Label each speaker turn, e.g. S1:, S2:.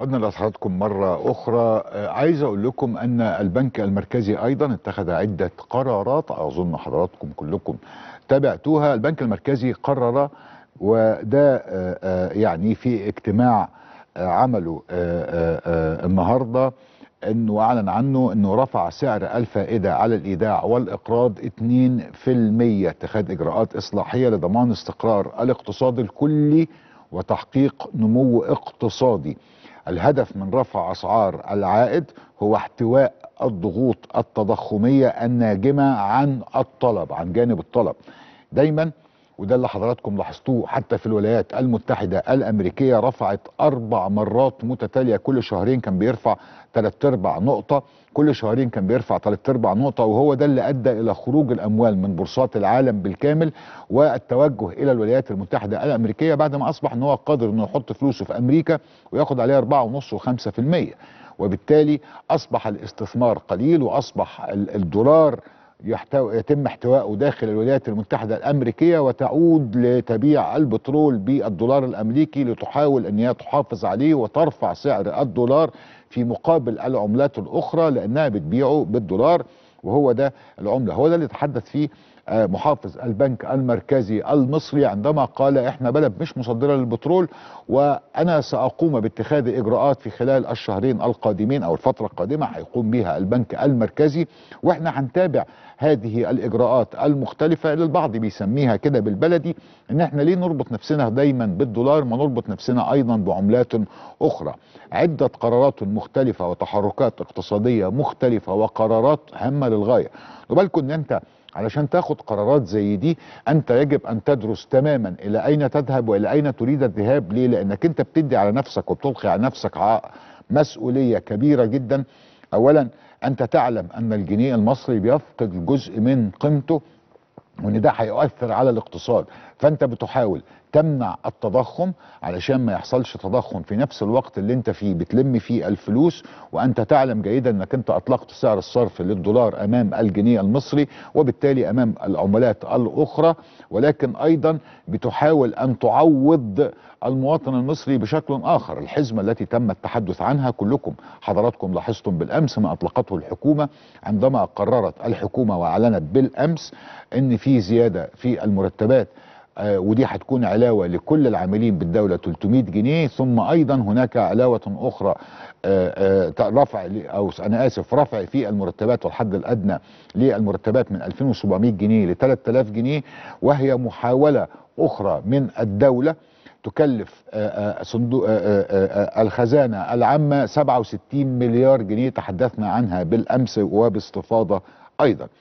S1: عدنا لحضراتكم مرة أخرى آه، عايز أقول لكم أن البنك المركزي أيضا اتخذ عدة قرارات أظن حضراتكم كلكم تابعتوها البنك المركزي قرر وده آه، آه، يعني في اجتماع عمله النهارده انه اعلن عنه انه رفع سعر الفائده على الايداع والاقراض 2% اتخاذ اجراءات اصلاحيه لضمان استقرار الاقتصاد الكلي وتحقيق نمو اقتصادي الهدف من رفع أسعار العائد هو احتواء الضغوط التضخمية الناجمة عن الطلب عن جانب الطلب دايما وده اللي حضراتكم لاحظتوه حتى في الولايات المتحدة الأمريكية رفعت أربع مرات متتالية كل شهرين كان بيرفع ثلاث أربع نقطة كل شهرين كان بيرفع ثلاث أربع نقطة وهو ده اللي أدى إلى خروج الأموال من بورصات العالم بالكامل والتوجه إلى الولايات المتحدة الأمريكية بعد ما أصبح أن هو قادر أنه يحط فلوسه في أمريكا وياخد عليها 4.5 و5% وبالتالي أصبح الاستثمار قليل وأصبح الدولار يحتو... يتم احتوائه داخل الولايات المتحدة الأمريكية وتعود لتبيع البترول بالدولار الأمريكي لتحاول أن تحافظ عليه وترفع سعر الدولار في مقابل العملات الأخرى لأنها بتبيعه بالدولار وهو ده العمله هو ده اللي تحدث فيه آه، محافظ البنك المركزي المصري عندما قال احنا بلد مش مصدره للبترول وانا ساقوم باتخاذ اجراءات في خلال الشهرين القادمين او الفتره القادمه هيقوم بها البنك المركزي واحنا هنتابع هذه الاجراءات المختلفه اللي البعض بيسميها كده بالبلدي ان احنا ليه نربط نفسنا دايما بالدولار ما نربط نفسنا ايضا بعملات اخرى عده قرارات مختلفه وتحركات اقتصاديه مختلفه وقرارات هامه للغايه خدوا بالكم ان انت علشان تاخد قرارات زي دي انت يجب ان تدرس تماما الى اين تذهب والى اين تريد الذهاب ليه لانك انت بتدي على نفسك وبتلقي على نفسك مسؤوليه كبيره جدا اولا انت تعلم ان الجنيه المصري بيفقد جزء من قيمته وان ده هيؤثر على الاقتصاد فانت بتحاول تمنع التضخم علشان ما يحصلش تضخم في نفس الوقت اللي انت فيه بتلم فيه الفلوس وانت تعلم جيدا انك انت اطلقت سعر الصرف للدولار امام الجنيه المصري وبالتالي امام العملات الاخرى ولكن ايضا بتحاول ان تعوض المواطن المصري بشكل اخر الحزمه التي تم التحدث عنها كلكم حضراتكم لاحظتم بالامس ما اطلقته الحكومه عندما قررت الحكومه واعلنت بالامس ان في زياده في المرتبات آه، ودي هتكون علاوة لكل العاملين بالدولة 300 جنيه ثم أيضا هناك علاوة أخرى آه، آه، رفع أو أنا آسف رفع في المرتبات والحد الأدنى للمرتبات من 2700 جنيه ل 3000 جنيه وهي محاولة أخرى من الدولة تكلف صندوق الخزانة العامة 67 مليار جنيه تحدثنا عنها بالأمس وباستفاضة أيضا